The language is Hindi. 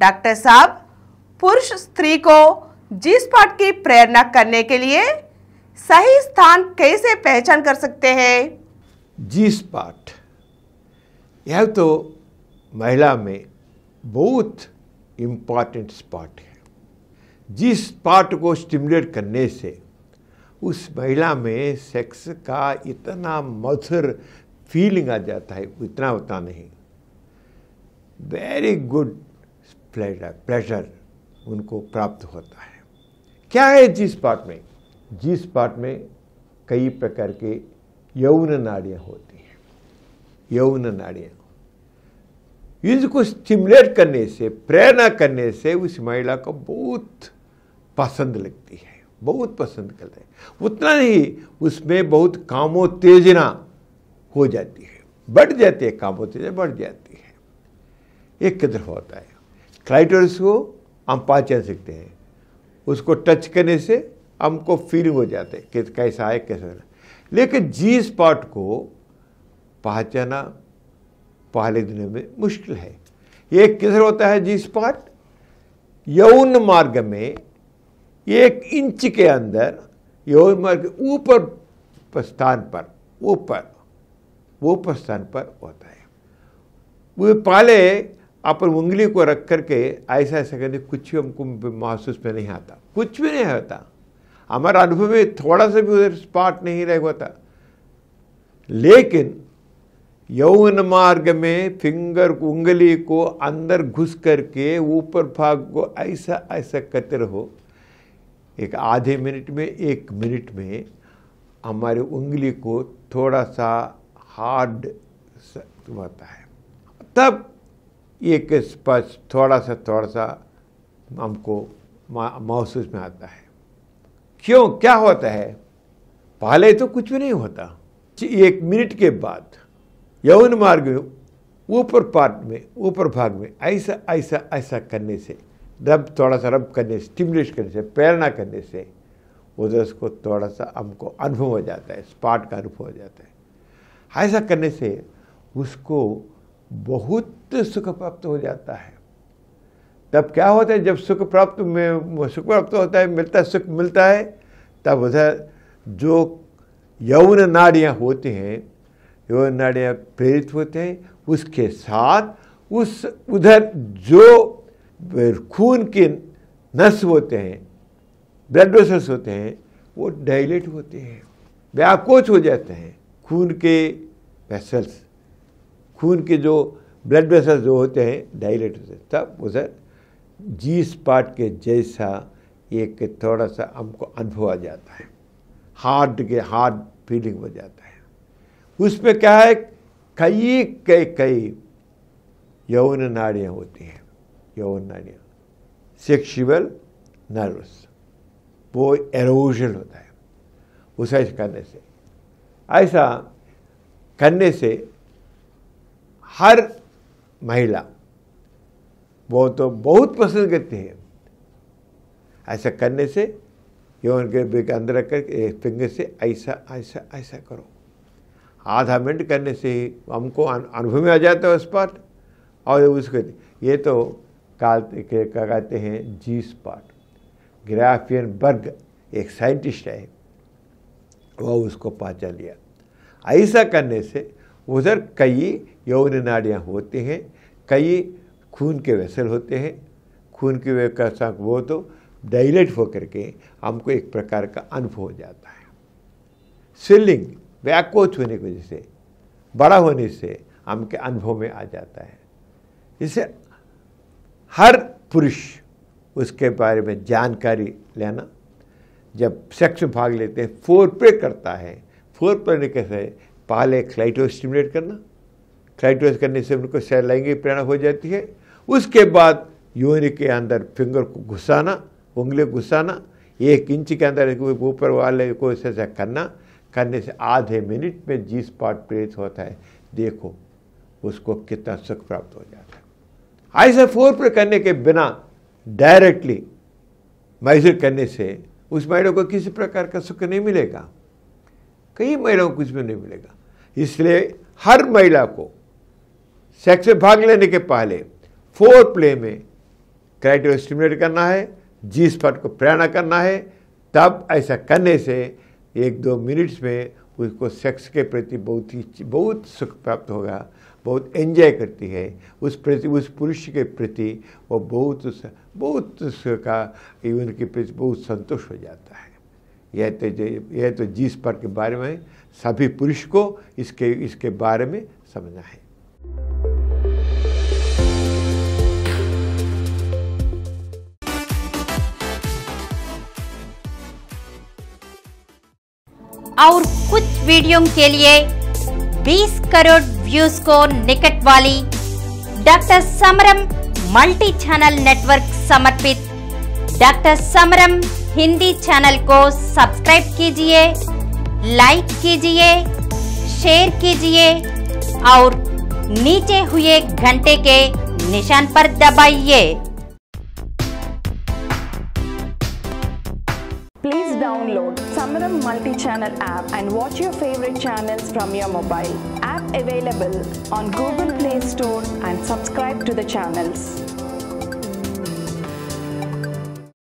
डॉक्टर साहब पुरुष स्त्री को जिस पाठ की प्रेरणा करने के लिए सही स्थान कैसे पहचान कर सकते हैं जिस पाठ यह तो महिला में बहुत इम्पॉर्टेंट स्पॉट है जिस पार्ट को स्टिमुलेट करने से उस महिला में सेक्स का इतना मधुर फीलिंग आ जाता है इतना होता नहीं वेरी गुड प्लेजर प्लेजर उनको प्राप्त होता है क्या है जिस पार्ट में जिस पार्ट में कई प्रकार के यौन नाड़ियाँ होती हैं यौन नाड़ियाँ इसको स्टिमुलेट करने से प्रेरणा करने से उस महिला को बहुत पसंद लगती है बहुत पसंद करते हैं उतना ही उसमें बहुत कामोत्तेजना हो जाती है बढ़ जाती है कामोत्तेजना बढ़ जाती है एक किधर होता है क्लाइटोरस को हम पहचान सकते हैं उसको टच करने से हमको फीलिंग हो जाते है कि कैसा है कैसा है लेकिन जी स्पॉट को पहचाना पहले दिनों में मुश्किल है ये किधर होता है जी स्पॉट यौन मार्ग में एक इंच के अंदर यौन मार्ग ऊपर स्थान पर ऊपर ऊपर स्थान पर होता है वो पहले अपन उंगली को रख करके ऐसा ऐसा करने कुछ भी हमको महसूस में नहीं आता कुछ भी नहीं होता हमारा अनुभव में थोड़ा सा भी उधर स्पॉट नहीं रह होता लेकिन यौन मार्ग में फिंगर उंगली को अंदर घुस करके ऊपर भाग को ऐसा ऐसा करते रहो एक आधे मिनट में एक मिनट में हमारे उंगली को थोड़ा सा हार्ड होता है तब एक स्पर्श थोड़ा सा थोड़ा सा हमको महसूस में आता है क्यों क्या होता है पहले तो कुछ भी नहीं होता एक मिनट के बाद यौन मार्ग में ऊपर पार्ट में ऊपर भाग में ऐसा ऐसा ऐसा करने से रब थोड़ा सा रब करने से स्टिमुलेट करने से प्रेरणा करने से उधर उसको थोड़ा सा हमको अनुभव हो जाता है स्पाट का अनुभव हो जाता है ऐसा करने से उसको बहुत सुख प्राप्त हो जाता है तब क्या होता है जब सुख प्राप्त में सुख प्राप्त होता है मिलता है सुख मिलता है तब उधर जो यौन नाड़ियाँ होती हैं यौन नाड़ियाँ प्रेरित होते हैं उसके साथ उस उधर जो खून के नस होते हैं ब्लड वेसल्स होते हैं वो डायलेट होते हैं व्याकोच हो जाते हैं खून के वेसल्स खून के जो ब्लड वेसल्स जो होते हैं डायलेट होते हैं तब उसे जी स्पाट के जैसा एक थोड़ा सा हमको अनुभव आ जाता है हार्ड के हार्ड फीलिंग हो जाता है उसमें क्या है कई कई कई यौन नाड़ियाँ होती हैं यौन नाड़ियाँ सेक्शुअल नर्वस वो एरोजन होता है उसे करने से ऐसा करने से हर महिला वो तो बहुत पसंद करती है ऐसा करने से यौन के अंदर रखकर एक फिंगर से ऐसा ऐसा ऐसा करो आधा मिनट करने से ही हमको अनुभव में आ जाता है उस पार्ट और उसको ये तो कहते हैं जी स्पॉट ग्राफियन बर्ग एक साइंटिस्ट है वह उसको पहचान लिया ऐसा करने से उधर कई यौन नाड़ियाँ होती हैं कई खून के वेसल होते हैं खून के वे वो तो डायरेक्ट होकर के हमको एक प्रकार का अनुभव हो जाता है सिलिंग व्याकोच होने की वजह से बड़ा होने से हमके अनुभव में आ जाता है इसे हर पुरुष उसके बारे में जानकारी लेना जब सेक्स में भाग लेते हैं फोर प्रे करता है फोर प्रे कैसे पहले क्लाइटो स्टिमुलेट करना क्लाइटोस करने से उनको सेल लैंगिक प्रेरणा हो जाती है उसके बाद योन के अंदर फिंगर को घुसाना उंगली घुसाना एक इंच के अंदर ऊपर वाले को ऐसा करना करने से आधे मिनट में जी स्पॉट प्रेरित होता है देखो उसको कितना सुख प्राप्त हो जाता है ऐसे फोर पर करने के बिना डायरेक्टली मैसेज करने से उस महिला को किसी प्रकार का सुख नहीं मिलेगा कई महिलाओं को कुछ भी नहीं मिलेगा इसलिए हर महिला को सेक्स में भाग लेने के पहले फोर प्ले में क्राइटेरिया स्टिमुलेट करना है जी स्पॉट को प्रेरणा करना है तब ऐसा करने से एक दो मिनट्स में उसको सेक्स के प्रति बहुत ही बहुत सुख प्राप्त होगा बहुत एंजॉय करती है उस प्रति उस पुरुष के प्रति वो बहुत उस, बहुत उसका के प्रति बहुत संतोष हो जाता है यह तो यह तो जीस पर के बारे में सभी पुरुष को इसके इसके बारे में समझना है और कुछ वीडियो के लिए 20 करोड़ व्यूज को निकट वाली doctor Samaram multi channel network समर्पित डॉक्टर समरम हिंदी चैनल को सब्सक्राइब कीजिए लाइक कीजिए शेयर कीजिए और नीचे हुए घंटे के निशान पर दबाइए please download Samaram multi channel app and watch your favourite channel from your mobile app available on Google Play Store and subscribe to the channels